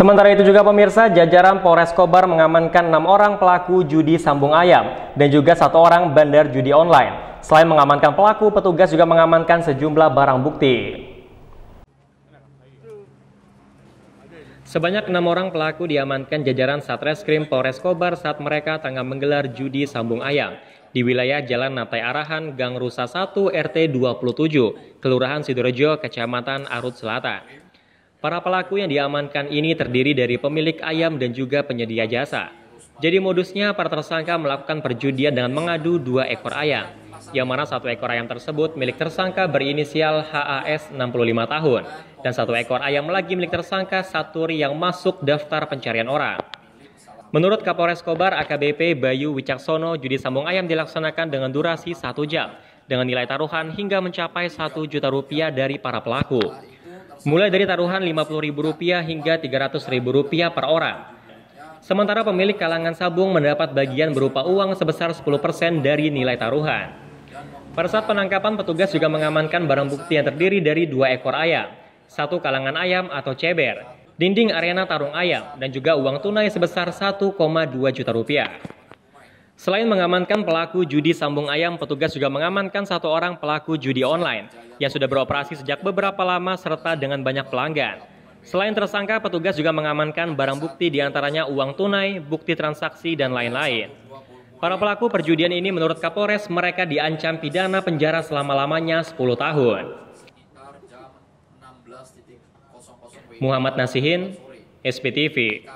Sementara itu juga pemirsa, jajaran Polres Kobar mengamankan enam orang pelaku judi sambung ayam dan juga satu orang bandar judi online. Selain mengamankan pelaku, petugas juga mengamankan sejumlah barang bukti. Sebanyak enam orang pelaku diamankan jajaran Satreskrim Polres Kobar saat mereka tengah menggelar judi sambung ayam di wilayah Jalan Natai Arahan, Gang Rusa 1, RT 27, Kelurahan Sidorejo, Kecamatan Arut Selatan. Para pelaku yang diamankan ini terdiri dari pemilik ayam dan juga penyedia jasa. Jadi modusnya para tersangka melakukan perjudian dengan mengadu dua ekor ayam, yang mana satu ekor ayam tersebut milik tersangka berinisial HAS 65 tahun, dan satu ekor ayam lagi milik tersangka Saturi yang masuk daftar pencarian orang. Menurut Kapolres Kobar AKBP Bayu Wicaksono, judi sambung ayam dilaksanakan dengan durasi satu jam, dengan nilai taruhan hingga mencapai satu juta rupiah dari para pelaku mulai dari taruhan Rp50.000 hingga Rp300.000 per orang. Sementara pemilik kalangan sabung mendapat bagian berupa uang sebesar 10% dari nilai taruhan. Pada saat penangkapan, petugas juga mengamankan barang bukti yang terdiri dari dua ekor ayam, satu kalangan ayam atau ceber, dinding arena tarung ayam, dan juga uang tunai sebesar 1,2 juta rupiah. Selain mengamankan pelaku judi sambung ayam, petugas juga mengamankan satu orang pelaku judi online yang sudah beroperasi sejak beberapa lama serta dengan banyak pelanggan. Selain tersangka, petugas juga mengamankan barang bukti diantaranya uang tunai, bukti transaksi, dan lain-lain. Para pelaku perjudian ini menurut Kapolres mereka diancam pidana penjara selama-lamanya 10 tahun. Muhammad Nasihin, SPTV.